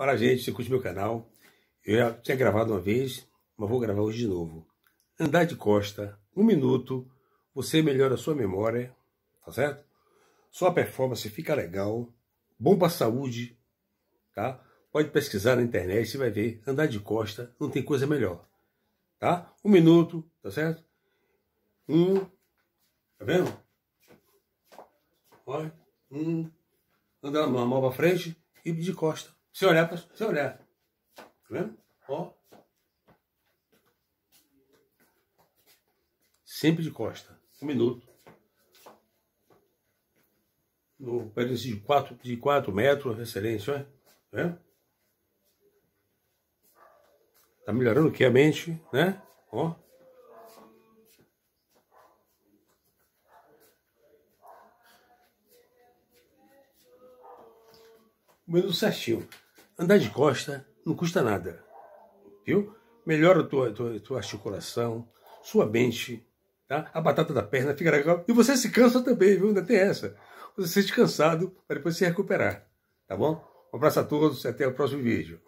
Olá, gente, você curte meu canal? Eu já tinha gravado uma vez, mas vou gravar hoje de novo. Andar de costa, um minuto, você melhora a sua memória, tá certo? Sua performance fica legal, bom para saúde, tá? Pode pesquisar na internet, você vai ver. Andar de costa não tem coisa melhor, tá? Um minuto, tá certo? Um, tá vendo? Olha, um, andar uma pra frente e de costa. Se olhar, se olhar. Tá vendo? Ó. Sempre de costa. Um minuto. No pé de 4 de quatro metros, excelência né? Tá vendo? Tá melhorando aqui a mente, né? Ó. menos certinho. Andar de costa não custa nada, viu? Melhora a tua, tua, tua articulação, sua mente, tá? a batata da perna fica legal. E você se cansa também, viu? Ainda tem essa. Você se cansado para depois se recuperar, tá bom? Um abraço a todos e até o próximo vídeo.